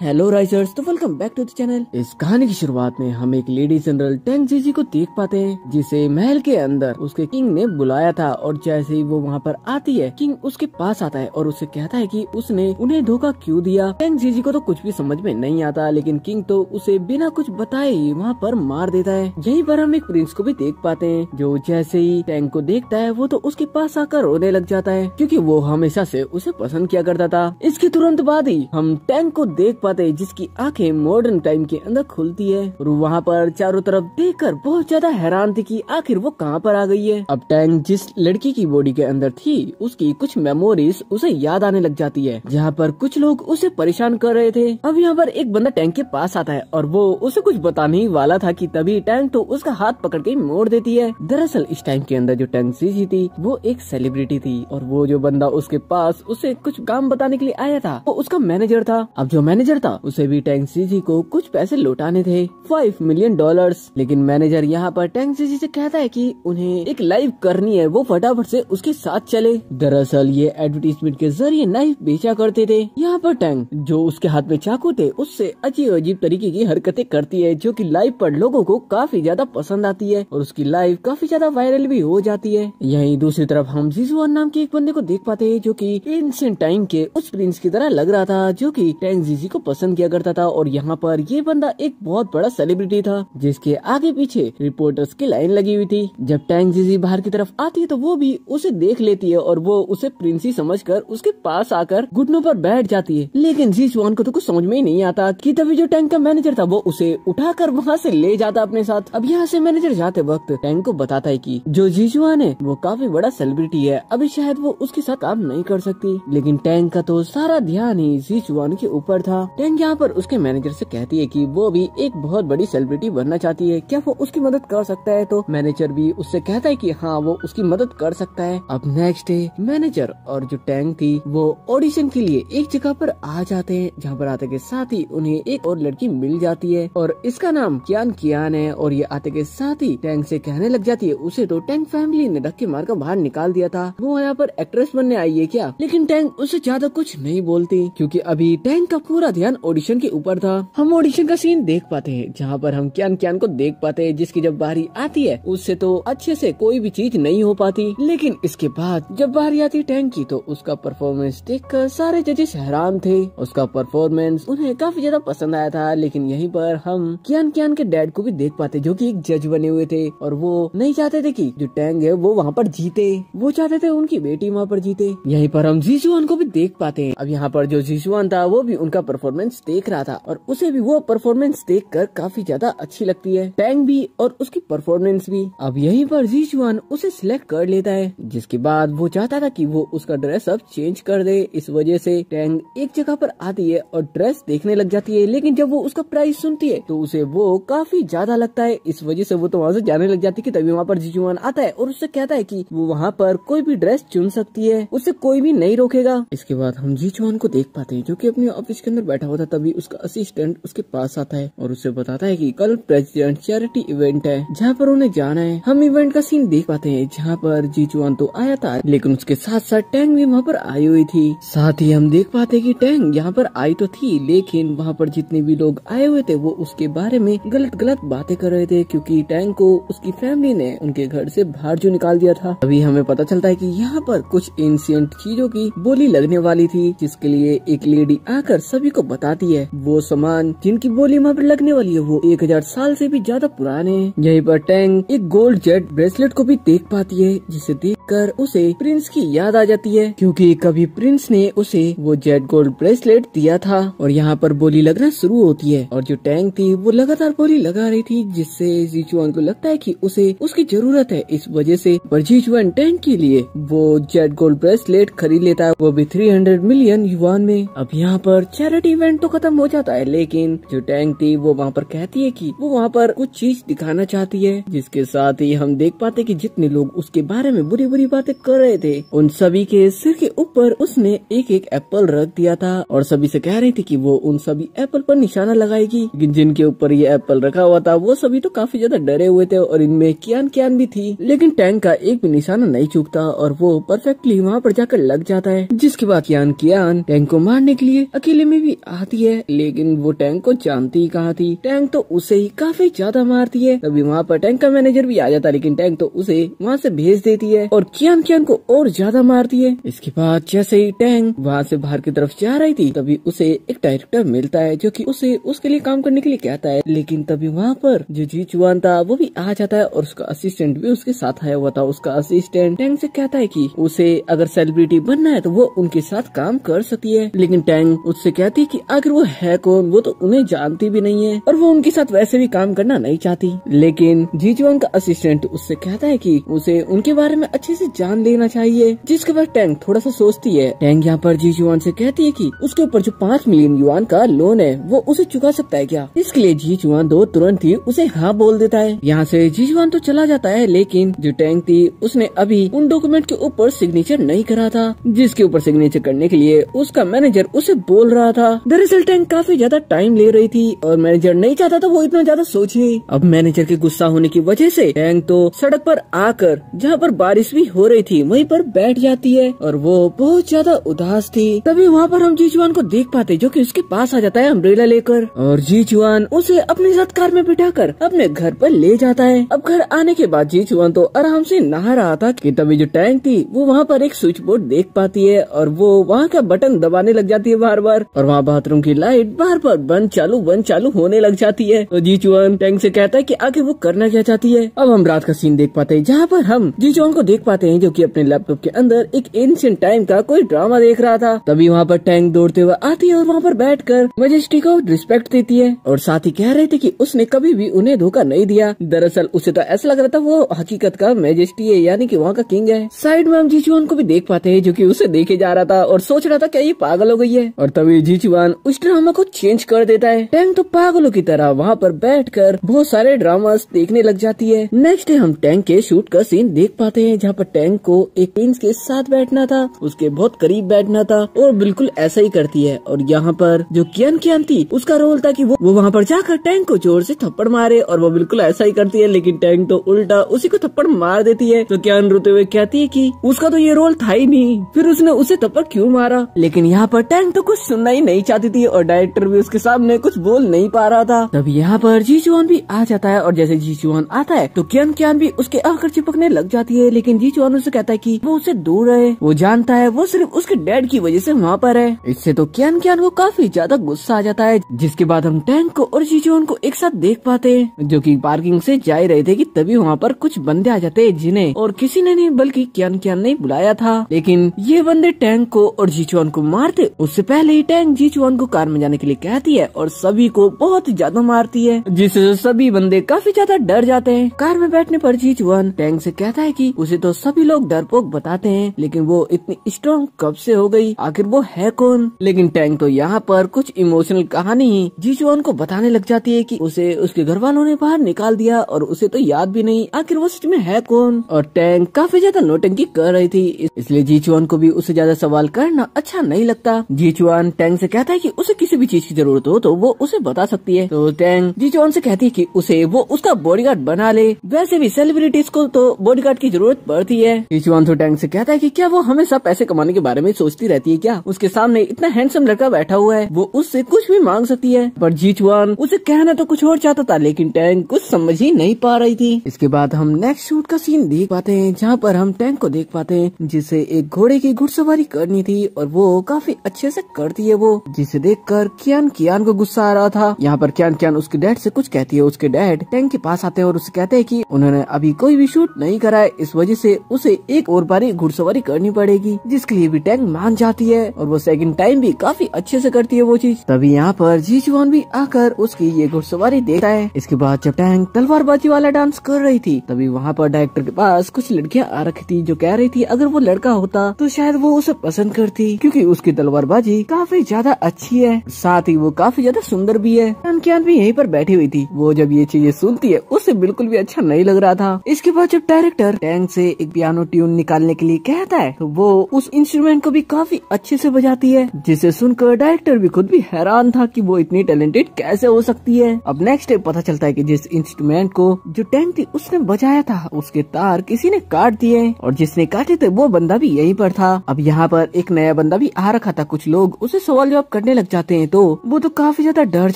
hello risers तो welcome back to the channel इस कहानी की शुरुआत में हम एक लेडी जनरल टेंग जीजी को देख पाते हैं जिसे महल के अंदर उसके किंग ने बुलाया था और जैसे ही वो वहाँ पर आती है किंग उसके पास आता है और उसे कहता है कि उसने उन्हें धोखा क्यों दिया टेंग जीजी को तो कुछ भी समझ में नहीं आता लेकिन किंग तो उसे बिना कुछ बताए ही वहाँ पर मार देता है यही पर हम एक प्रिंस को भी देख पाते है जो जैसे ही टैंक को देखता है वो तो उसके पास आकर रोने लग जाता है क्यूँकी वो हमेशा ऐसी उसे पसंद किया करता था इसके तुरंत बाद ही हम टैंक को देख पाते जिसकी आंखें मॉडर्न टाइम के अंदर खुलती है और वहाँ पर चारों तरफ देख कर बहुत ज्यादा हैरान थी की आखिर वो कहाँ पर आ गई है अब टैंग जिस लड़की की बॉडी के अंदर थी उसकी कुछ मेमोरीज उसे याद आने लग जाती है जहाँ पर कुछ लोग उसे परेशान कर रहे थे अब यहाँ पर एक बंदा टैंक के पास आता है और वो उसे कुछ बताने ही वाला था की तभी टैंक तो उसका हाथ पकड़ के मोड़ देती है दरअसल इस टैंक के अंदर जो टैंक सीजी थी वो एक सेलिब्रिटी थी और वो जो बंदा उसके पास उसे कुछ काम बताने के लिए आया था वो उसका मैनेजर था अब जो मैनेजर था उसे भी टैंक सीजी को कुछ पैसे लौटाने थे फाइव मिलियन डॉलर लेकिन मैनेजर यहाँ पर टैंक सीजी ऐसी कहता है की उन्हें एक लाइव करनी है वो फटाफट ऐसी उसके साथ चले दरअसल ये एडवर्टीजमेंट के जरिए नाइफ बेचा करते थे यहाँ पर टैंक जो उसके हाथ में चाकू थे उससे अजीब अजीब तरीके की हरकतें करती है जो कि लाइव पर लोगों को काफी ज्यादा पसंद आती है और उसकी लाइव काफी ज्यादा वायरल भी हो जाती है यही दूसरी तरफ हम जीजुआन नाम के एक बंदे को देख पाते हैं जो कि एंशियंट टाइम के उस प्रिंस की तरह लग रहा था जो की टैंक जीजी को पसंद किया करता था और यहाँ पर ये बंदा एक बहुत बड़ा सेलिब्रिटी था जिसके आगे पीछे रिपोर्टर्स की लाइन लगी हुई थी जब टैंग जीजी बाहर की तरफ आती है तो वो भी उसे देख लेती है और वो उसे प्रिंसी कर उसके पास आकर घुटनों पर बैठ जाती है लेकिन जी चुहान को तो कुछ समझ में ही नहीं आता की तभी जो टैंक का मैनेजर था वो उसे उठा कर वहाँ से ले जाता अपने साथ अब यहाँ से मैनेजर जाते वक्त टैंक को बताता है की जो जी है वो काफी बड़ा सेलिब्रिटी है अभी शायद वो उसके साथ काम नहीं कर सकती लेकिन टैंक का तो सारा ध्यान ही जी चुहान के ऊपर था टेन यहाँ पर उसके मैनेजर से कहती है कि वो भी एक बहुत बड़ी सेलिब्रिटी बनना चाहती है क्या वो उसकी मदद कर सकता है तो मैनेजर भी उससे कहता है कि हाँ वो उसकी मदद कर सकता है अब नेक्स्ट डे मैनेजर और जो टैंग थी वो ऑडिशन के लिए एक जगह पर आ जाते हैं जहाँ पर आते के साथ ही उन्हें एक और लड़की मिल जाती है और इसका नाम कियान कियान है और ये आते के साथ ही टैंग से कहने लग जाती है उसे तो टैंग फैमिली ने धक्के मारकर बाहर निकाल दिया था वो यहाँ पर एक्ट्रेस बनने आई है क्या लेकिन टैंग उसे ज्यादा कुछ नहीं बोलती क्यूँकी अभी टैंग का पूरा ध्यान ऑडिशन के ऊपर था हम ऑडिशन का सीन देख पाते हैं जहाँ पर हम क्यान क्यान को देख पाते हैं जिसकी जब बारी आती है उससे तो अच्छे से कोई भी चीज नहीं हो पाती लेकिन इसके बाद जब बारी आती टैंक की तो उसका परफॉर्मेंस देख कर सारे जजेस हैरान थे उसका परफॉर्मेंस उन्हें काफी ज्यादा पसंद आया था लेकिन यही पर हम क्यान क्यान के डैड को भी देख पाते जो की एक जज बने हुए थे और वो नहीं चाहते थे की जो टैंग है वो वहाँ पर जीते वो चाहते थे उनकी बेटी वहाँ पर जीते यहीं पर हम जीशुआन को भी देख पाते हैं अब यहाँ पर जो जीशुआन था वो भी उनका परफॉर्म परफॉर्मेंस देख रहा था और उसे भी वो परफॉर्मेंस देख कर काफी ज्यादा अच्छी लगती है टैंग भी और उसकी परफॉर्मेंस भी अब यही पर जी चुआन उसे सिलेक्ट कर लेता है जिसके बाद वो चाहता था की वो उसका ड्रेस अब चेंज कर दे इस वजह से टैंग एक जगह पर आती है और ड्रेस देखने लग जाती है लेकिन जब वो उसका प्राइस सुनती है तो उसे वो काफी ज्यादा लगता है इस वजह से वो तो वहाँ से जाने लग जाती है तभी वहाँ पर जीजुआन आता है और उससे कहता है कि वो वहाँ पर कोई भी ड्रेस चुन सकती है उसे कोई भी नहीं रोकेगा इसके बाद हम जीजुआन को देख पाते हैं जो की अपने ऑफिस के अंदर बैठा हुआ था तभी उसका असिस्टेंट उसके पास आता है और उसे बताता है कि कल प्रेसिडेंट चैरिटी इवेंट है जहाँ पर उन्हें जाना है हम इवेंट का सीन देख पाते हैं जहाँ पर जीजुआन तो आया था लेकिन उसके साथ साथ टैंग भी वहाँ पर आई हुई थी साथ ही हम देख पाते की टैंग यहाँ पर आई तो थी लेकिन वहाँ पर जितने भी लोग आए हुए थे वो उसके बारे में गलत गलत बातें कर रहे थे क्योंकि टैंग को उसकी फैमिली ने उनके घर से बाहर जो निकाल दिया था अभी हमें पता चलता है कि यहाँ पर कुछ एंसियंट चीजों की बोली लगने वाली थी जिसके लिए एक लेडी आकर सभी को बताती है वो सामान जिनकी बोली वहाँ पर लगने वाली है वो एक हजार साल से भी ज्यादा पुराने हैं यहीं पर टैंग एक गोल्ड जेट ब्रेसलेट को भी देख पाती है जिसे देख कर उसे प्रिंस की याद आ जाती है क्योंकि कभी प्रिंस ने उसे वो जेट गोल्ड ब्रेसलेट दिया था और यहाँ पर बोली लगना शुरू होती है और जो टैंक थी वो लगातार बोली लगा रही थी जिससे जीचुआन को लगता है की उसे उसकी जरूरत है इस वजह से जीचुआन टैंक के लिए वो जेट गोल्ड ब्रेसलेट खरीद लेता है वो भी थ्री हंड्रेड मिलियन युवान में अब यहाँ पर चैरिटी इवेंट तो खत्म हो जाता है लेकिन जो टैंक थी वो वहाँ पर कहती है कि वो वहाँ पर कुछ चीज दिखाना चाहती है जिसके साथ ही हम देख पाते कि जितने लोग उसके बारे में बुरी बुरी बातें कर रहे थे उन सभी के सिर के ऊपर उसने एक एक एप्पल रख दिया था और सभी से कह रही थी कि वो उन सभी एप्पल पर निशाना लगाएगी लेकिन जिनके ऊपर ये एप्पल रखा हुआ था वो सभी तो काफी ज्यादा डरे हुए थे और इनमें क्या क्या भी थी लेकिन टैंक का एक भी निशाना नहीं चूकता और वो परफेक्टली वहाँ पर जाकर लग जाता है जिसके बाद क्या कियान टैंक को मारने के लिए अकेले में भी आती है लेकिन वो टैंक को जानती ही कहा थी टैंक तो उसे ही काफी ज्यादा मारती है तभी वहाँ पर टैंक का मैनेजर भी आ जाता लेकिन टैंक तो उसे वहाँ से भेज देती है और क्यान क्यान को और ज्यादा मारती है इसके बाद जैसे ही टैंक वहाँ से बाहर की तरफ जा रही थी तभी उसे एक डायरेक्टर मिलता है जो की उसे उसके लिए काम करने के लिए कहता है लेकिन तभी वहाँ पर जो जी चुआन था वो भी आ जाता है और उसका असिस्टेंट भी उसके साथ आया हुआ था उसका असिस्टेंट टैंक ऐसी कहता है की उसे अगर सेलिब्रिटी बनना है तो वो उनके साथ काम कर सकती है लेकिन टैंक उससे कहती है की कि आखिर वो है कौन वो तो उन्हें जानती भी नहीं है और वो उनके साथ वैसे भी काम करना नहीं चाहती लेकिन जीजवान का असिस्टेंट उससे कहता है कि उसे उनके बारे में अच्छे से जान लेना चाहिए जिसके बाद टैंक थोड़ा सा सोचती है टैंक यहाँ पर जीजुआन से कहती है कि उसके ऊपर जो पाँच मिलियन युवान का लोन है वो उसे चुका सकता है क्या इसके लिए जीजुआन दो तुरंत ही उसे हाँ बोल देता है यहाँ से जीजुआन तो चला जाता है लेकिन जो टैंक थी उसने अभी उन डॉक्यूमेंट के ऊपर सिग्नेचर नहीं करा था जिसके ऊपर सिग्नेचर करने के लिए उसका मैनेजर उसे बोल रहा था दरअसल टैंक काफी ज्यादा टाइम ले रही थी और मैनेजर नहीं चाहता था वो इतना ज्यादा सोचे अब मैनेजर के गुस्सा होने की वजह से टैंक तो सड़क पर आकर जहाँ पर बारिश भी हो रही थी वहीं पर बैठ जाती है और वो बहुत ज्यादा उदास थी तभी वहाँ पर हम जीजुआन को देख पाते जो की उसके पास आ जाता है अम्ब्रेला लेकर और जीजुआन उसे अपने साथ कार में बिठा कर अपने घर पर ले जाता है अब घर आने के बाद जीजुआन तो आराम से नहा रहा था की तभी जो टैंक थी वो वहाँ पर एक स्विच बोर्ड देख पाती है और वो वहाँ का बटन दबाने लग जाती है बार बार और वहाँ बाथरूम की लाइट बार बार बंद चालू बंद चालू होने लग जाती है तो जी टैंक से कहता है कि आगे वो करना क्या चाहती है अब हम रात का सीन देख पाते हैं जहाँ पर हम जी को देख पाते हैं जो की अपने लैपटॉप के अंदर एक एंशियंट टाइम का कोई ड्रामा देख रहा था तभी वहाँ पर टैंक दौड़ते हुए आती है और वहाँ पर बैठ कर मजिस्ट्री को रिस्पेक्ट देती है और साथ ही कह रहे थे की उसने कभी भी उन्हें धोखा नहीं दिया दरअसल उसे तो ऐसा लग रहा था वो हकीकत का मेजेस्टी है यानी की वहाँ का किंग है साइड में हम जीचुआन को भी देख पाते हैं जो की उसे देखे जा रहा था और सोच रहा था क्या ये पागल हो गई है और तभी जीचुआन दौरान उस ड्रामा को चेंज कर देता है टैंग तो पागलों की तरह वहाँ पर बैठकर बहुत सारे ड्रामास देखने लग जाती है नेक्स्ट डे हम टैंक के शूट का सीन देख पाते हैं जहाँ पर टैंक को एक प्रिंस के साथ बैठना था उसके बहुत करीब बैठना था और बिल्कुल ऐसा ही करती है और यहाँ पर जो कियन कियन थी उसका रोल था की वो वो वहाँ पर जाकर टैंक को जोर से थप्पड़ मारे और वो बिल्कुल ऐसा ही करती है लेकिन टैंक तो उल्टा उसी को थप्पड़ मार देती है तो क्या रोते हुए कहती है की उसका तो ये रोल था ही नहीं फिर उसने उसे थप्पड़ क्यूँ मारा लेकिन यहाँ पर टैंक तो कुछ सुनना ही नहीं चाहती थी और डायरेक्टर भी उसके सामने कुछ बोल नहीं पा रहा था तब यहाँ पर जी चुहान भी आ जाता है और जैसे जी चुहान आता है तो कियान कियान भी उसके आकर चिपकने लग जाती है लेकिन जी चुहान उसे कहता है की वो उसे दूर रहे वो जानता है वो सिर्फ उसके डैड की वजह ऐसी वहाँ पर है इससे तो कियान क्यान को काफी ज्यादा गुस्सा आ जाता है जिसके बाद हम टैंक को और जी चुहान को एक साथ देख पाते है जो की पार्किंग ऐसी जा रहे थे की तभी वहाँ पर कुछ बंदे आ जाते जिन्हें और किसी ने नहीं बल्कि कियान कियान ने बुलाया था लेकिन ये बंदे टैंक को और जीचुआन को मारते उससे पहले ही टैंक जीचवान चुआन को कार में जाने के लिए कहती है और सभी को बहुत ज्यादा मारती है जिससे सभी बंदे काफी ज्यादा डर जाते हैं कार में बैठने पर जी चुआन टैंक से कहता है कि उसे तो सभी लोग डरपोक बताते हैं लेकिन वो इतनी स्ट्रॉन्ग कब से हो गई आखिर वो है कौन लेकिन टैंक तो यहाँ पर कुछ इमोशनल कहानी ही जी चुआन को बताने लग जाती है की उसे उसके घर वालों ने बाहर निकाल दिया और उसे तो याद भी नहीं आखिर वो सच में है कौन और टैंक काफी ज्यादा नोटंकी कर रही थी इसलिए जी चुआन को भी उससे ज्यादा सवाल करना अच्छा नहीं लगता जी चुआन टैंक ऐसी कहता कहता है कि उसे किसी भी चीज की जरूरत हो तो वो उसे बता सकती है तो टैंग जो उनसे कहती है कि उसे वो उसका बॉडीगार्ड बना ले वैसे भी सेलिब्रिटीज को तो बॉडीगार्ड की जरूरत पड़ती है जीचुआन तो टैंग से कहता है की क्या वो हमेशा पैसे कमाने के बारे में सोचती रहती है क्या उसके सामने इतना हैंडसम लड़का बैठा हुआ है वो उससे कुछ भी मांग सकती है पर जीचुआन उसे कहना तो कुछ और चाहता था लेकिन टैंक कुछ समझ ही नहीं पा रही थी इसके बाद हम नेक्स्ट शूट का सीन देख पाते हैं जहाँ पर हम टैंक को देख पाते हैं जिसे एक घोड़े की घुड़सवारी करनी थी और वो काफी अच्छे से करती है वो जिसे देख देखकर कियान कियान को गुस्सा आ रहा था यहाँ पर कियान कियान उसके डैड से कुछ कहती है उसके डैड टैंक के पास आते हैं और उसे कहते हैं कि उन्होंने अभी कोई भी शूट नहीं करा है इस वजह से उसे एक और बारी घुड़सवारी करनी पड़ेगी जिसके लिए भी टैंक मान जाती है और वो सेकंड टाइम भी काफी अच्छे से करती है वो चीज तभी यहाँ पर जीजवान भी आकर उसकी ये घुड़सवारी देखता है इसके बाद जब टैंक तलवारबाजी वाला डांस कर रही थी तभी वहाँ पर डायरेक्टर के पास कुछ लड़कियाँ आ रखी थी जो कह रही थी अगर वो लड़का होता तो शायद वो उसे पसंद करती क्यूँकी उसकी तलवारबाजी काफी ज्यादा अच्छी है साथ ही वो काफी ज्यादा सुंदर भी है अनकियान भी यहीं पर बैठी हुई थी वो जब ये चीजें सुनती है उसे बिल्कुल भी अच्छा नहीं लग रहा था इसके बाद जब डायरेक्टर टैंक से एक पियानो ट्यून निकालने के लिए कहता है तो वो उस इंस्ट्रूमेंट को भी काफी अच्छे से बजाती है जिसे सुनकर डायरेक्टर भी खुद भी हैरान था की वो इतनी टैलेंटेड कैसे हो सकती है अब नेक्स्ट डे पता चलता है कि जिस इंस्ट्रूमेंट को जो टैंक थी उसने बजाया था उसके तार किसी ने काट दिए और जिसने काटे थे वो बंदा भी यहीं पर था अब यहाँ पर एक नया बंदा भी आ रखा था कुछ लोग उसे सवाल जवाब करने लग जाते हैं तो वो तो काफी ज्यादा डर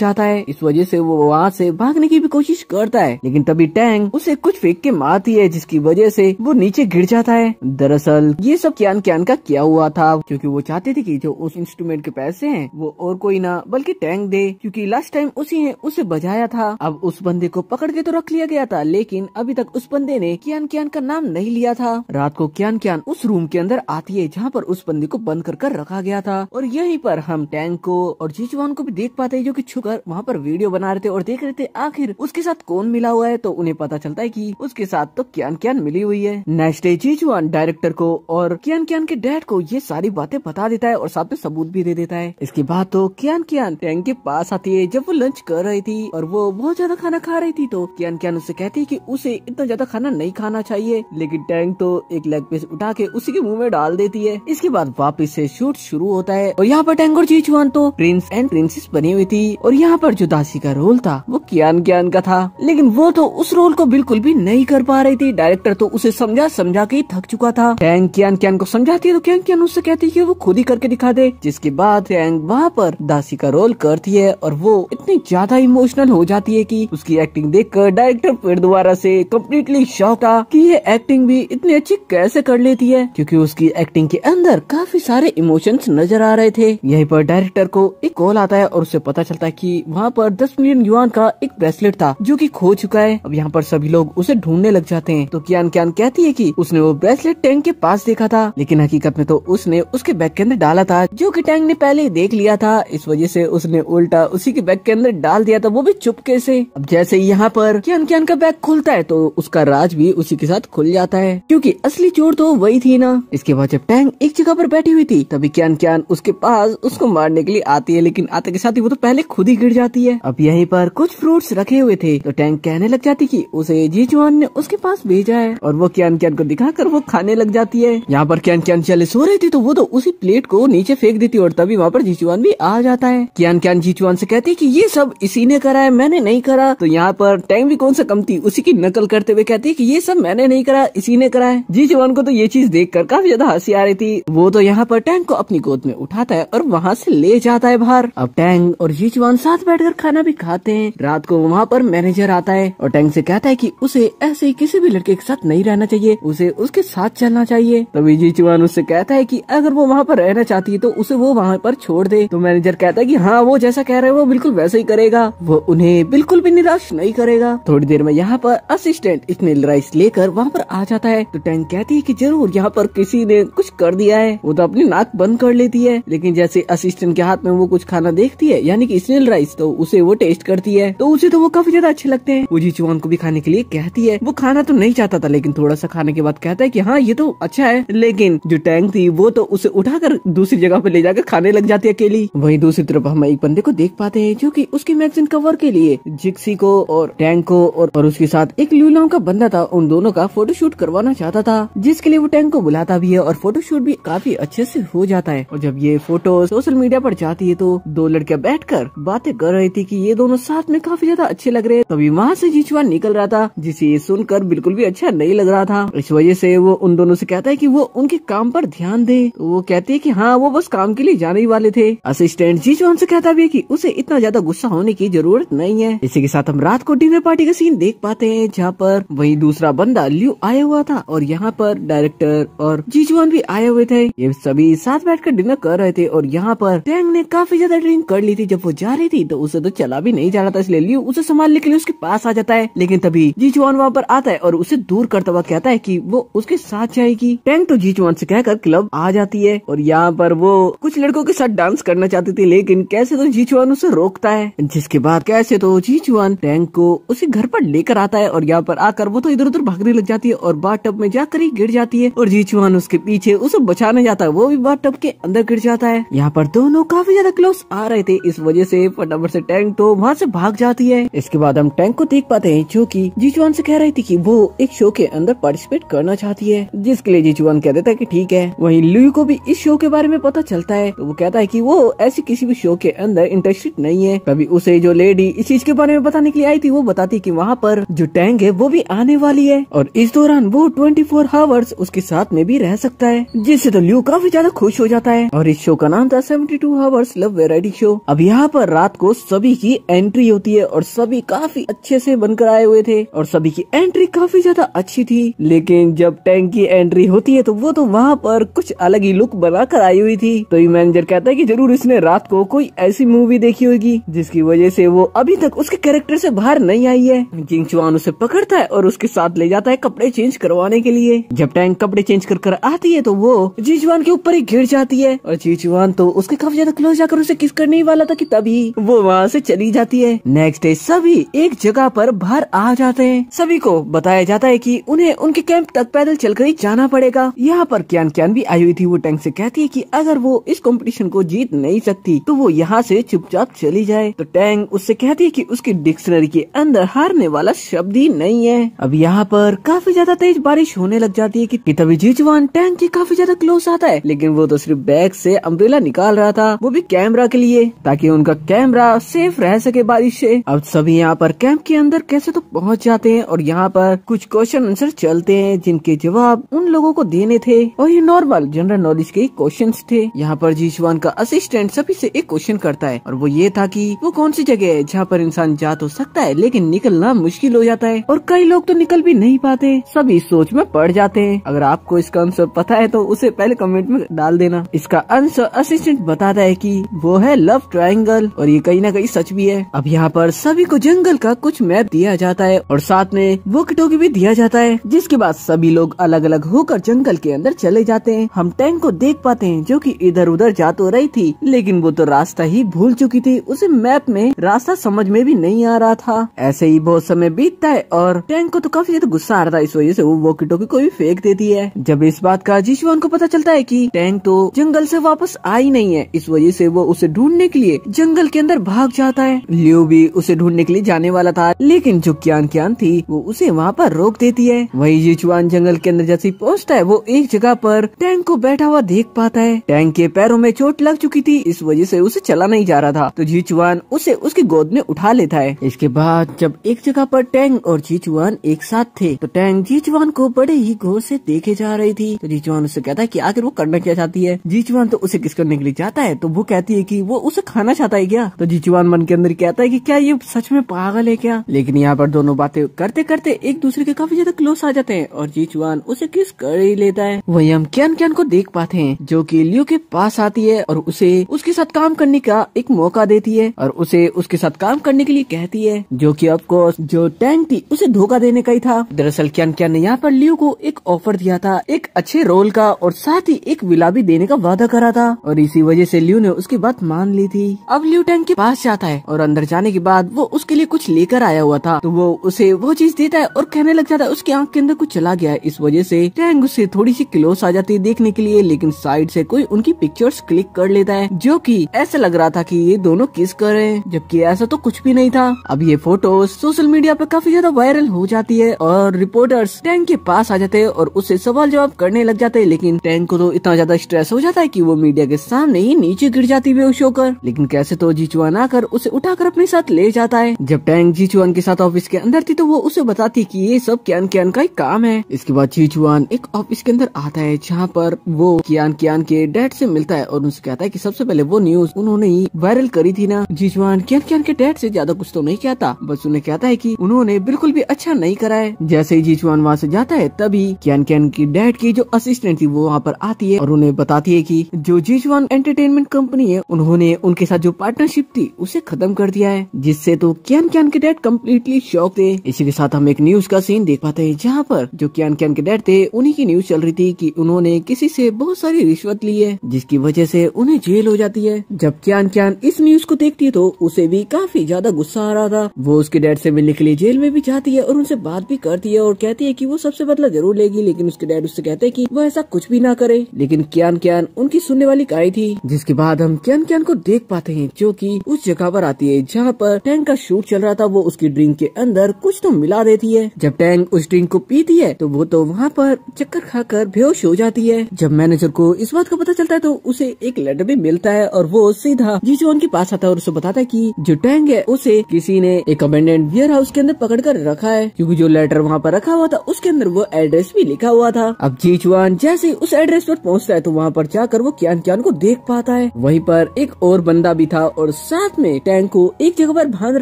जाता है इस वजह से वो वहाँ से भागने की भी कोशिश करता है लेकिन तभी टैंग उसे कुछ फेंक के मारती है जिसकी वजह से वो नीचे गिर जाता है दरअसल ये सब क्यान क्यान का क्या हुआ था क्योंकि वो चाहते थे कि जो उस इंस्ट्रूमेंट के पैसे हैं वो और कोई ना बल्कि टैंक दे क्योंकि लास्ट टाइम उसी ने उसे बजाया था अब उस बंदे को पकड़ के तो रख लिया गया था लेकिन अभी तक उस बंदे ने क्यान क्यान का नाम नहीं लिया था रात को क्यान क्यान उस रूम के अंदर आती है जहाँ पर उस बंदे को बंद कर कर रखा गया था और यहीं पर हम टैंक गैंग को और जीजवान को भी देख पाते हैं जो कि छुकर वहाँ पर वीडियो बना रहे थे और देख रहे थे आखिर उसके साथ कौन मिला हुआ है तो उन्हें पता चलता है की उसके साथ तो क्यान क्यान मिली हुई है नेक्स्ट डे जीजवान डायरेक्टर को और क्यान क्यान के डैड को ये सारी बातें बता देता है और साथ में सबूत भी दे देता है इसके बाद तो क्यान क्यान टैंक के पास आती है जब वो लंच कर रही थी और वो बहुत ज्यादा खाना खा रही थी तो क्यान क्यान उससे कहती है की उसे इतना ज्यादा खाना नहीं खाना चाहिए लेकिन टैंक तो एक लेग पीस उठा के उसी के मुंह में डाल देती है इसके बाद वापिस से शूट शुरू होता है और यहाँ पर टैंक और चीज जवान तो प्रिंस एंड प्रिंसेस बनी हुई थी और यहाँ पर जो दासी का रोल था वो कियान ज्ञान का था लेकिन वो तो उस रोल को बिल्कुल भी नहीं कर पा रही थी डायरेक्टर तो उसे समझा समझा के थक चुका था टैंग क्यान क्यान को समझाती है तो क्यान क्यान उससे कहती है कि वो खुद ही करके दिखा दे जिसके बाद टैंग वहाँ पर दासी का रोल करती है और वो इतनी ज्यादा इमोशनल हो जाती है की उसकी एक्टिंग देख कर डायरेक्टर फिर दोबारा से कम्प्लीटली शौक था की ये एक्टिंग भी इतनी अच्छी कैसे कर लेती है क्यूँकी उसकी एक्टिंग के अंदर काफी सारे इमोशन नजर आ रहे थे यही पर डायरेक्ट डायरेक्टर को एक कॉल आता है और उसे पता चलता है कि वहाँ पर 10 मिलियन युआन का एक ब्रेसलेट था जो कि खो चुका है अब यहाँ पर सभी लोग उसे ढूंढने लग जाते हैं तो क्या क्या कहती है कि उसने वो ब्रेसलेट टैंक के पास देखा था लेकिन हकीकत में तो उसने उसके बैग के अंदर डाला था जो की टैंक ने पहले ही देख लिया था इस वजह से उसने उल्टा उसी के बैग के अंदर डाल दिया था वो भी चुपके से अब जैसे यहाँ पर क्या क्या का बैग खुलता है तो उसका राज भी उसी के साथ खुल जाता है क्योंकि असली चोर तो वही थी ना इसके बाद जब टैंक एक जगह पर बैठी हुई थी तभी कियान क्यान उसके पास उसको मार पकड़ने के लिए आती है लेकिन आते के साथ ही वो तो पहले खुद ही गिर जाती है अब यहीं पर कुछ फ्रूट्स रखे हुए थे तो टैंक कहने लग जाती कि उसे जीजुआन ने उसके पास भेजा है और वो क्यान क्यान को दिखाकर वो खाने लग जाती है यहाँ पर क्यान क्यान चले सो रही थी तो वो तो उसी प्लेट को नीचे फेंक देती और तभी वहाँ पर जीचुआन भी आ जाता है क्यान कियान जीचुआन से कहती की ये सब इसी ने करा है मैंने नहीं करा तो यहाँ पर टैंक भी कौन सा कम थी उसी की नकल करते हुए कहती है की ये सब मैंने नहीं करा इसी ने करा है जीचुआन को तो ये चीज देख काफी ज्यादा हंसी आ रही थी वो तो यहाँ पर टैंक को अपनी गोद में उठाता है और वहाँ से ले जाता है बाहर अब टैंग और यीचवान साथ बैठकर खाना भी खाते हैं रात को वहाँ पर मैनेजर आता है और टैंग से कहता है कि उसे ऐसे किसी भी लड़के के साथ नहीं रहना चाहिए उसे उसके साथ चलना चाहिए तभी यीचवान उससे कहता है की अगर वो वहाँ पर रहना चाहती है तो उसे वो वहाँ पर छोड़ दे तो मैनेजर कहता है की हाँ वो जैसा कह रहे हैं वो बिल्कुल वैसे ही करेगा वो उन्हें बिल्कुल भी निराश नहीं करेगा थोड़ी देर में यहाँ पर असिस्टेंट इतने राइस लेकर वहाँ पर आ जाता है तो टैंग कहती है की जरूर यहाँ पर किसी ने कुछ कर दिया है वो तो अपनी नाक बंद कर लेती है लेकिन जैसे असिस्टेंट उनके हाथ में वो कुछ खाना देखती है यानी कि स्नेल राइस तो उसे वो टेस्ट करती है तो उसे तो वो काफी ज्यादा अच्छे लगते हैं वो जीचुआन को भी खाने के लिए कहती है वो खाना तो नहीं चाहता था लेकिन थोड़ा सा खाने के बाद कहता है की हाँ ये तो अच्छा है लेकिन जो टैंक थी वो तो उसे उठाकर दूसरी जगह पे ले जाकर खाने लग जाती है अकेली वही दूसरी तरफ हम एक बंदे को देख पाते हैं जो की उसके मैगजीन कवर के लिए जिक्सी को और टैंक को और उसके साथ एक लूलाओं का बंदा था उन दोनों का फोटो शूट करवाना चाहता था जिसके लिए वो टैंक को बुलाता भी है और फोटोशूट भी काफी अच्छे से हो जाता है और जब ये फोटो सोशल मीडिया पर जाती है तो दो लड़कियां बैठकर बातें कर रही थी कि ये दोनों साथ में काफी ज्यादा अच्छे लग रहे तभी वहाँ से जीचुआ निकल रहा था जिसे ये सुनकर बिल्कुल भी अच्छा नहीं लग रहा था इस वजह से वो उन दोनों से कहता है कि वो उनके काम पर ध्यान दे तो वो कहती है कि हाँ वो बस काम के लिए जाने ही वाले थे असिस्टेंट जीचुआन से कहता भी है कि उसे इतना ज्यादा गुस्सा होने की जरूरत नहीं है इसी के साथ हम रात को डिनर पार्टी का सीन देख पाते हैं जहाँ पर वही दूसरा बंदा ल्यू आया हुआ था और यहाँ पर डायरेक्टर और जीजवान भी आए हुए थे ये सभी साथ बैठकर डिनर कर रहे थे और यहाँ पर बैंग ने काफी ज्यादा ड्रिंक कर ली थी जब वो जा रही थी तो उसे तो चला भी नहीं जा रहा था इसलिए लियू उसे संभालने के लिए उसके पास आ जाता है लेकिन तभी जीचवान वहाँ पर आता है और उसे दूर करता हुआ कहता है की वो उसके साथ जाएगी टैंग तो जीचवान से कहकर क्लब आ जाती है और यहाँ पर वो कुछ लड़कों के साथ डांस करना चाहती थी लेकिन कैसे तो जीचवान उसे रोकता है जिसके बाद कैसे तो जीचवान टैंग को उसे घर पर लेकर आता है और यहाँ पर आकर वो तो इधर उधर भागने लग जाती है और बार टब में जाकर ही गिर जाती है और जीचवान उसके पीछे उसे बचाने जाता है वो भी बार टब के अंदर गिर जाता है यहाँ पर दोनों काफी ज्यादा क्लोज आ रहे थे इस वजह से फटाफट से टैंक तो वहाँ से भाग जाती है इसके बाद हम टैंक को देख पाते हैं जो की जीजुआन से कह रही थी की वो एक शो के अंदर पार्टिसिपेट करना चाहती है जिसके लिए जीजुआन कह देता है की ठीक है वही लुई को भी इस शो के बारे में पता चलता है तो वो कहता है की वो ऐसी किसी भी शो के अंदर इंटरेस्टेड नहीं है तभी उसे जो लेडी इस चीज के बारे में बताने के लिए आई थी वो बताती की वहाँ पर जो टैंक है वो भी आने वाली है और इस दौरान वो ट्वेंटी फोर आवर्स उसके साथ में भी रह सकता है जिससे तो ल्यू काफी ज्यादा खुश हो जाता है और इस शो का नाम था seventy two hours love variety show अब यहाँ पर रात को सभी की एंट्री होती है और सभी काफी अच्छे से बनकर आए हुए थे और सभी की एंट्री काफी ज्यादा अच्छी थी लेकिन जब टैंक की एंट्री होती है तो वो तो वहाँ पर कुछ अलग ही लुक बना कर आई हुई थी तो ये मैनेजर कहता है की जरूर इसने रात को कोई ऐसी मूवी देखी होगी जिसकी वजह से वो अभी तक उसके कैरेक्टर से बाहर नहीं आई है जिंग चुआन उसे पकड़ता है और उसके साथ ले जाता है कपड़े चेंज करवाने के लिए जब टैंक कपड़े चेंज कर कर आती है तो वो जीजवान के ऊपर ही गिर जाती है और जीजवान तो उसके काफी ज्यादा क्लोज जाकर उसे किस करने ही वाला था कि तभी वो वहाँ से चली जाती है नेक्स्ट डे सभी एक जगह पर बाहर आ जाते हैं सभी को बताया जाता है कि उन्हें उनके कैंप तक पैदल चलकर ही जाना पड़ेगा यहाँ पर क्यान क्यान भी आई हुई थी वो टैंक से कहती है कि अगर वो इस कंपटीशन को जीत नहीं सकती तो वो यहाँ से चुपचाप चली जाए तो टैंक उससे कहती है कि उसकी डिक्शनरी के अंदर हारने वाला शब्द ही नहीं है अब यहाँ पर काफी ज्यादा तेज बारिश होने लग जाती है कि तभी जीजवान टैंक के काफी ज्यादा क्लोज आता है लेकिन वो तो सिर्फ बैग से अम्ब्रेला निकाल रहा था था वो भी कैमरा के लिए ताकि उनका कैमरा सेफ रह सके बारिश से अब सभी यहाँ पर कैंप के अंदर कैसे तो पहुँच जाते हैं और यहाँ पर कुछ क्वेश्चन आंसर चलते हैं जिनके जवाब उन लोगों को देने थे और ये नॉर्मल जनरल नॉलेज के क्वेश्चन थे यहाँ पर जीशवान का असिस्टेंट सभी से एक क्वेश्चन करता है और वो ये था की वो कौन सी जगह है जहाँ पर इंसान जा तो सकता है लेकिन निकलना मुश्किल हो जाता है और कई लोग तो निकल भी नहीं पाते सभी सोच में पड़ जाते हैं अगर आपको इसका आंसर पता है तो उसे पहले कमेंट में डाल देना इसका आंसर असिस्टेंट बता रहा है कि वो है लव ट्रायंगल और ये कहीं ना कहीं सच भी है अब यहाँ पर सभी को जंगल का कुछ मैप दिया जाता है और साथ में वो टोकी भी दिया जाता है जिसके बाद सभी लोग अलग अलग होकर जंगल के अंदर चले जाते हैं हम टैंक को देख पाते हैं जो की इधर उधर जा तो रही थी लेकिन वो तो रास्ता ही भूल चुकी थी उसे मैप में रास्ता समझ में भी नहीं आ रहा था ऐसे ही बहुत समय बीतता है और टैंक को तो काफी ज्यादा गुस्सा आ रहा था इस वजह से वो वोकी टोकी को भी फेंक देती है जब इस बात का जिसवान को पता चलता है की टैंक तो जंगल से वापस आई नहीं है इस वजह से वो उसे ढूंढने के लिए जंगल के अंदर भाग जाता है लियो भी उसे ढूंढने के लिए जाने वाला था लेकिन जो क्यान क्यान थी वो उसे वहाँ पर रोक देती है वही जिचुआन जंगल के अंदर जैसी पहुँचता है वो एक जगह पर टैंक को बैठा हुआ देख पाता है टैंक के पैरों में चोट लग चुकी थी इस वजह से उसे चला नहीं जा रहा था तो जीचुआन उसे उसकी गोद में उठा लेता है इसके बाद जब एक जगह पर टैंक और जीचुआन एक साथ थे तो टैंक जिचुआन को बड़े ही गौर से देखे जा रही थी तो जीचुआन उससे कहता है की आखिर वो करना क्या चाहती है जीचवान तो उसे किस करने के लिए जाता है है तो वो कहती है कि वो उसे खाना चाहता है क्या तो जीचुआन मन के अंदर कहता है कि क्या ये सच में पागल है क्या लेकिन यहाँ पर दोनों बातें करते करते एक दूसरे के काफी ज्यादा क्लोज आ जाते हैं और जीचुआन उसे किस कर ही लेता है वही हम क्यान क्यान को देख पाते हैं जो की लियो के पास आती है और उसे उसके साथ काम करने का एक मौका देती है और उसे उसके साथ काम करने के लिए कहती है जो की आपको जो टैंक थी उसे धोखा देने का ही था दरअसल क्यान क्यान ने यहाँ पर लियो को एक ऑफर दिया था एक अच्छे रोल का और साथ ही एक विला देने का वादा करा था और इसी वजह से लियू ने उसकी बात मान ली थी अब लियू टैंग के पास जाता है और अंदर जाने के बाद वो उसके लिए कुछ लेकर आया हुआ था तो वो उसे वो चीज देता है और कहने लग जाता है उसकी आंख के अंदर कुछ चला गया इस वजह से टैंग उससे थोड़ी सी क्लोज आ जाती है देखने के लिए लेकिन साइड से कोई उनकी पिक्चर्स क्लिक कर लेता है जो कि ऐसा लग रहा था कि ये दोनों किस कर रहे हैं जबकि ऐसा तो कुछ भी नहीं था अब ये फोटो सोशल मीडिया पर काफी ज्यादा वायरल हो जाती है और रिपोर्टर्स टैंक के पास आ जाते हैं और उससे सवाल जवाब करने लग जाते हैं लेकिन टैंक को तो इतना ज्यादा स्ट्रेस हो जाता है की वो मीडिया के सामने ही नीचे गिर जाती बेहोश होकर लेकिन कैसे तो जीचुआन आकर उसे उठाकर अपने साथ ले जाता है जब टैंग जीचुआन के साथ ऑफिस के अंदर थी तो वो उसे बताती कि ये सब कियान कियान का एक काम है इसके बाद जीचुआन एक ऑफिस के अंदर आता है जहाँ पर वो कियान कियान के डैड से मिलता है और उनसे कहता है की सबसे पहले वो न्यूज उन्होंने ही वायरल करी थी ना जीचुआन कियान कियान के डैड से ज्यादा कुछ तो नहीं कहता बस उन्हें कहता है की उन्होंने बिल्कुल भी अच्छा नहीं करा है जैसे ही जीचुआन वहाँ से जाता है तभी कियान कियान की डैड की जो असिस्टेंट थी वो वहाँ पर आती है और उन्हें बताती है की जो जीचुआन एंटरटेन एंटरटेनमेंट कंपनी है उन्होंने उनके साथ जो पार्टनरशिप थी उसे खत्म कर दिया है जिससे तो क्यान क्यान के डैड कम्प्लीटली शॉक थे इसी के साथ हम एक न्यूज का सीन देख पाते हैं जहाँ पर जो क्यान क्यान के डैड थे उन्हीं की न्यूज चल रही थी कि उन्होंने किसी से बहुत सारी रिश्वत ली है जिसकी वजह से उन्हें जेल हो जाती है जब क्यान क्यान इस न्यूज को देखती है तो उसे भी काफी ज्यादा गुस्सा आ रहा था वो उसके डैड से मिलने के लिए जेल में भी जाती है और उनसे बात भी करती है और कहती है की वो सबसे बदला जरूर लेगी लेकिन उसके डैड उससे कहते हैं की वो ऐसा कुछ भी ना करे लेकिन क्यान क्यान उनकी सुनने वाली काई थी जिस जिसके बाद हम कैन कैन को देख पाते हैं जो कि उस जगह पर आती है जहाँ पर टैंक का शूट चल रहा था वो उसकी ड्रिंक के अंदर कुछ तो मिला देती है जब टैंक उस ड्रिंक को पीती है तो वो तो वहाँ पर चक्कर खाकर बेहोश हो जाती है जब मैनेजर को इस बात का पता चलता है तो उसे एक लेटर भी मिलता है और वो सीधा जीजोन के पास आता है और उसे बताता है की जो टैंक है उसे किसी ने एक अबेंडेंट बियर हाउस के अंदर पकड़ कर रखा है क्यूँकी जो लेटर वहाँ पर रखा हुआ था उसके अंदर वो एड्रेस भी लिखा हुआ था अब जीजवान जैसे उस एड्रेस पर पहुँचता है तो वहाँ पर जाकर वो क्या क्या को देख पाता जाता है वहीं पर एक और बंदा भी था और साथ में टैंक को एक जगह पर बांध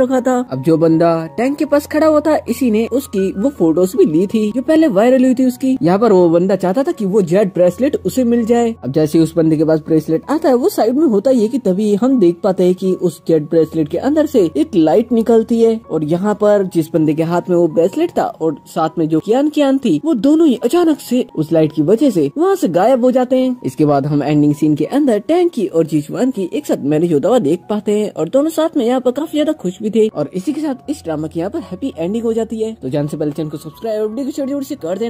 रखा था अब जो बंदा टैंक के पास खड़ा हुआ था इसी ने उसकी वो फोटोज भी ली थी जो पहले वायरल हुई थी उसकी यहाँ पर वो बंदा चाहता था की वो जेड ब्रेसलेट उसे मिल जाए अब जैसे उस बंदे के पास ब्रेसलेट आता है वो साइड में होता ही है की तभी हम देख पाते है की उस जेड ब्रेसलेट के अंदर ऐसी एक लाइट निकलती है और यहाँ पर जिस बंदे के हाथ में वो ब्रेसलेट था और साथ में जो कियान कियान थी वो दोनों ही अचानक से उस लाइट की वजह से वहाँ से गायब हो जाते हैं इसके बाद हम एंडिंग सीन के अंदर टैंक की और जीजवान की एक साथ मैरिज होता हुआ देख पाते हैं और दोनों साथ में यहाँ पर काफी ज्यादा खुश भी थे और इसी के साथ इस ड्रामा की यहाँ पर हैप्पी एंडिंग हो जाती है तो जान से पहले चैनल को सब्सक्राइब और वीडियो की छोटी से कर देना